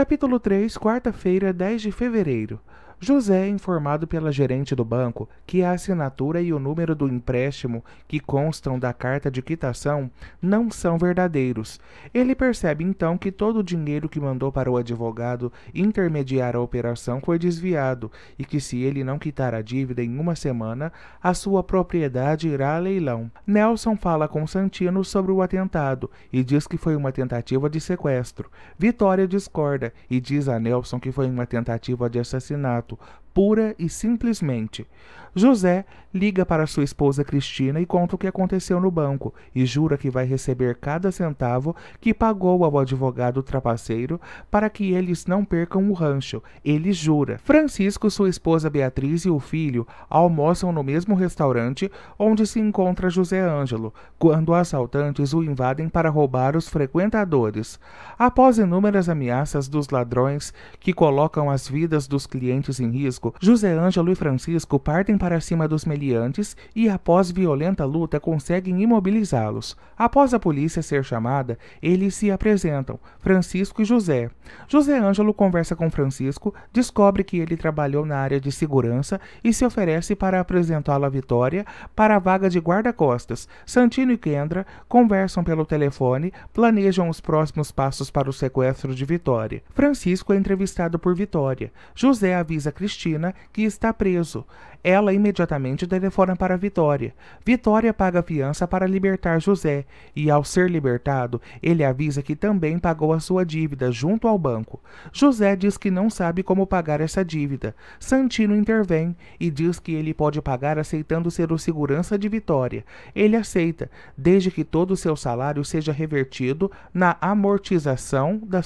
Capítulo 3, quarta-feira, 10 de fevereiro. José é informado pela gerente do banco que a assinatura e o número do empréstimo que constam da carta de quitação não são verdadeiros. Ele percebe então que todo o dinheiro que mandou para o advogado intermediar a operação foi desviado e que se ele não quitar a dívida em uma semana, a sua propriedade irá a leilão. Nelson fala com Santino sobre o atentado e diz que foi uma tentativa de sequestro. Vitória discorda e diz a Nelson que foi uma tentativa de assassinato fato pura e simplesmente. José liga para sua esposa Cristina e conta o que aconteceu no banco e jura que vai receber cada centavo que pagou ao advogado trapaceiro para que eles não percam o rancho. Ele jura. Francisco, sua esposa Beatriz e o filho almoçam no mesmo restaurante onde se encontra José Ângelo, quando assaltantes o invadem para roubar os frequentadores. Após inúmeras ameaças dos ladrões que colocam as vidas dos clientes em risco, Francisco, José Ângelo e Francisco partem para cima dos meliantes e, após violenta luta, conseguem imobilizá-los. Após a polícia ser chamada, eles se apresentam, Francisco e José. José Ângelo conversa com Francisco, descobre que ele trabalhou na área de segurança e se oferece para apresentá-lo à Vitória para a vaga de guarda-costas. Santino e Kendra conversam pelo telefone, planejam os próximos passos para o sequestro de Vitória. Francisco é entrevistado por Vitória. José avisa Cristina Cristina, que está preso. Ela imediatamente telefona para Vitória. Vitória paga a fiança para libertar José, e ao ser libertado, ele avisa que também pagou a sua dívida junto ao banco. José diz que não sabe como pagar essa dívida. Santino intervém e diz que ele pode pagar aceitando ser o segurança de Vitória. Ele aceita, desde que todo o seu salário seja revertido na amortização da